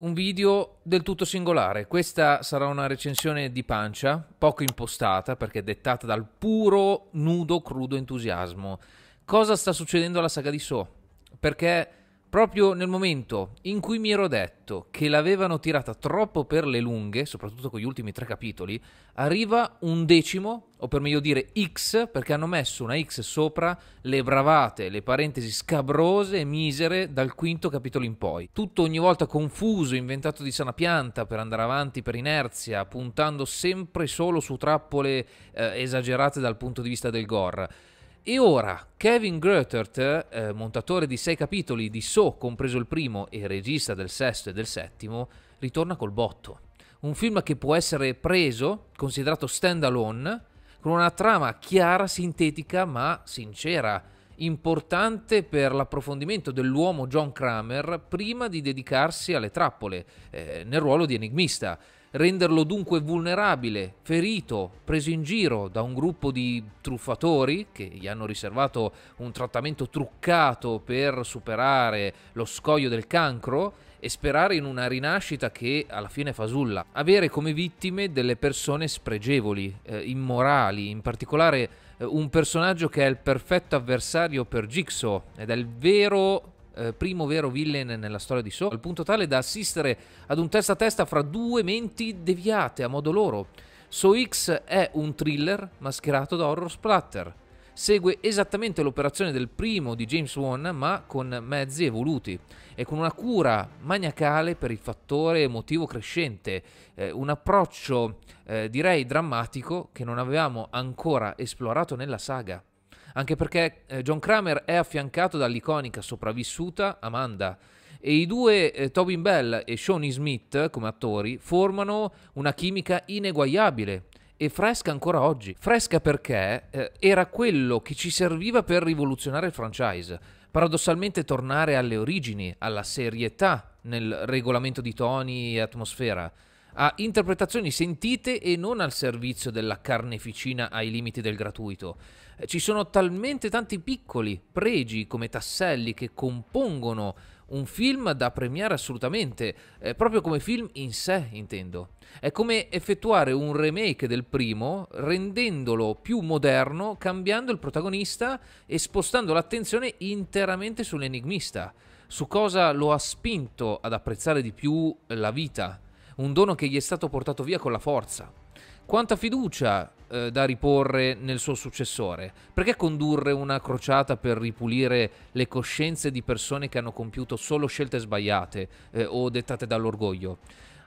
un video del tutto singolare. Questa sarà una recensione di pancia, poco impostata perché dettata dal puro, nudo, crudo entusiasmo. Cosa sta succedendo alla saga di So? Perché Proprio nel momento in cui mi ero detto che l'avevano tirata troppo per le lunghe, soprattutto con gli ultimi tre capitoli, arriva un decimo, o per meglio dire X, perché hanno messo una X sopra le bravate, le parentesi scabrose e misere dal quinto capitolo in poi. Tutto ogni volta confuso, inventato di sana pianta per andare avanti per inerzia, puntando sempre solo su trappole eh, esagerate dal punto di vista del gore. E ora Kevin Grotert, eh, montatore di sei capitoli di So, compreso il primo, e regista del sesto e del settimo, ritorna col botto. Un film che può essere preso, considerato stand-alone, con una trama chiara, sintetica, ma sincera, importante per l'approfondimento dell'uomo John Kramer prima di dedicarsi alle trappole, eh, nel ruolo di enigmista renderlo dunque vulnerabile, ferito, preso in giro da un gruppo di truffatori che gli hanno riservato un trattamento truccato per superare lo scoglio del cancro e sperare in una rinascita che alla fine fasulla. Avere come vittime delle persone spregevoli, eh, immorali, in particolare eh, un personaggio che è il perfetto avversario per Jigsaw ed è il vero eh, primo vero villain nella storia di Saw, al punto tale da assistere ad un testa a testa fra due menti deviate a modo loro. So X è un thriller mascherato da horror splatter. Segue esattamente l'operazione del primo di James Wan, ma con mezzi evoluti e con una cura maniacale per il fattore emotivo crescente, eh, un approccio eh, direi drammatico che non avevamo ancora esplorato nella saga anche perché eh, John Kramer è affiancato dall'iconica sopravvissuta Amanda e i due eh, Tobin Bell e Shawnee Smith come attori formano una chimica ineguagliabile e fresca ancora oggi. Fresca perché eh, era quello che ci serviva per rivoluzionare il franchise. Paradossalmente tornare alle origini, alla serietà nel regolamento di toni e atmosfera a interpretazioni sentite e non al servizio della carneficina ai limiti del gratuito. Ci sono talmente tanti piccoli pregi come tasselli che compongono un film da premiare assolutamente, eh, proprio come film in sé intendo. È come effettuare un remake del primo rendendolo più moderno, cambiando il protagonista e spostando l'attenzione interamente sull'enigmista, su cosa lo ha spinto ad apprezzare di più la vita un dono che gli è stato portato via con la forza. Quanta fiducia eh, da riporre nel suo successore? Perché condurre una crociata per ripulire le coscienze di persone che hanno compiuto solo scelte sbagliate eh, o dettate dall'orgoglio?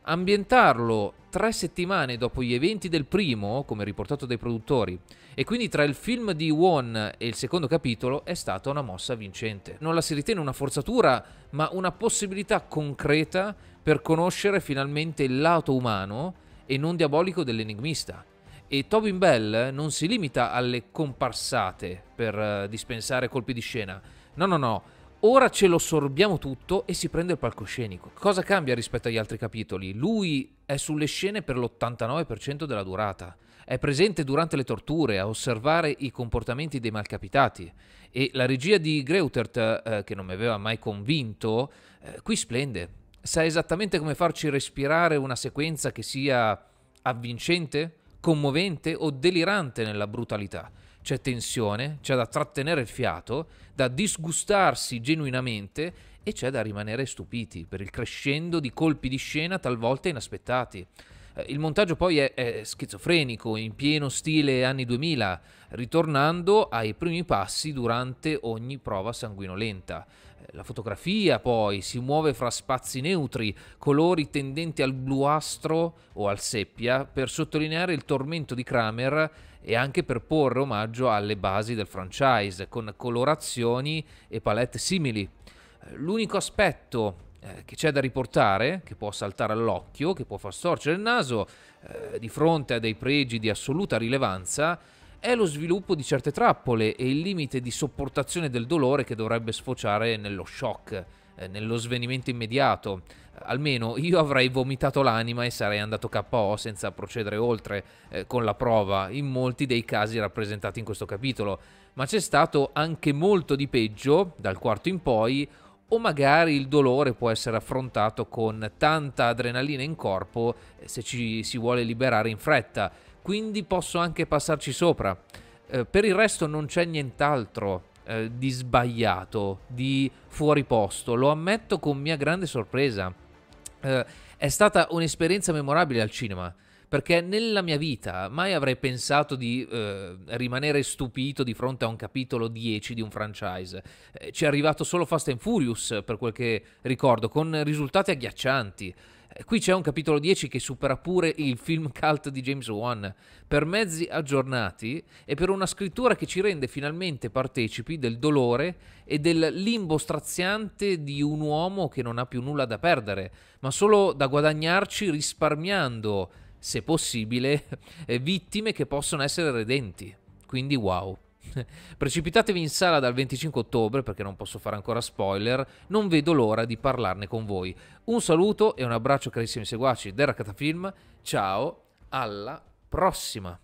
ambientarlo tre settimane dopo gli eventi del primo, come riportato dai produttori, e quindi tra il film di Won e il secondo capitolo è stata una mossa vincente. Non la si ritiene una forzatura, ma una possibilità concreta per conoscere finalmente il lato umano e non diabolico dell'enigmista. E Tobin Bell non si limita alle comparsate per eh, dispensare colpi di scena. No, no, no Ora ce lo sorbiamo tutto e si prende il palcoscenico. Cosa cambia rispetto agli altri capitoli? Lui è sulle scene per l'89% della durata. È presente durante le torture a osservare i comportamenti dei malcapitati e la regia di Greutert, eh, che non mi aveva mai convinto, eh, qui splende. Sa esattamente come farci respirare una sequenza che sia avvincente, commovente o delirante nella brutalità c'è tensione, c'è da trattenere il fiato, da disgustarsi genuinamente e c'è da rimanere stupiti per il crescendo di colpi di scena talvolta inaspettati. Eh, il montaggio poi è, è, schizofrenico, in pieno stile anni 2000, ritornando ai primi passi durante ogni prova sanguinolenta. Eh, la fotografia poi si muove fra spazi neutri, colori tendenti al bluastro o al seppia, per sottolineare il tormento di Kramer e anche per porre omaggio alle basi del franchise con colorazioni e palette simili. L'unico aspetto eh, che c'è da riportare, che può saltare all'occhio, che può far storcere il naso eh, di fronte a dei pregi di assoluta rilevanza, è lo sviluppo di certe trappole e il limite di sopportazione del dolore che dovrebbe sfociare nello shock. Eh, nello svenimento immediato. Almeno io avrei vomitato l'anima e sarei andato KO senza procedere oltre eh, con la prova, in molti dei casi rappresentati in questo capitolo. Ma c'è stato anche molto di peggio, dal quarto in poi, o magari il dolore può essere affrontato con tanta adrenalina in corpo eh, se ci si vuole liberare in fretta, quindi posso anche passarci sopra. Eh, per il resto non c'è nient'altro eh, di sbagliato, di fuori posto, lo ammetto con mia grande sorpresa. Eh, è stata un'esperienza memorabile al cinema perché nella mia vita mai avrei pensato di eh, rimanere stupito di fronte a un capitolo 10 di un franchise. Eh, ci è arrivato solo Fast and Furious, per quel che ricordo, con risultati agghiaccianti. Eh, qui c'è un capitolo 10 che supera pure il film cult di James Wan, per mezzi aggiornati e per una scrittura che ci rende finalmente partecipi del dolore e del limbo straziante di un uomo che non ha più nulla da perdere, ma solo da guadagnarci risparmiando, se possibile, eh, vittime che possono essere redenti. Quindi wow. Precipitatevi in sala dal 25 ottobre perché non posso fare ancora spoiler, non vedo l'ora di parlarne con voi. Un saluto e un abbraccio carissimi seguaci del Rakatafilm, ciao, alla prossima!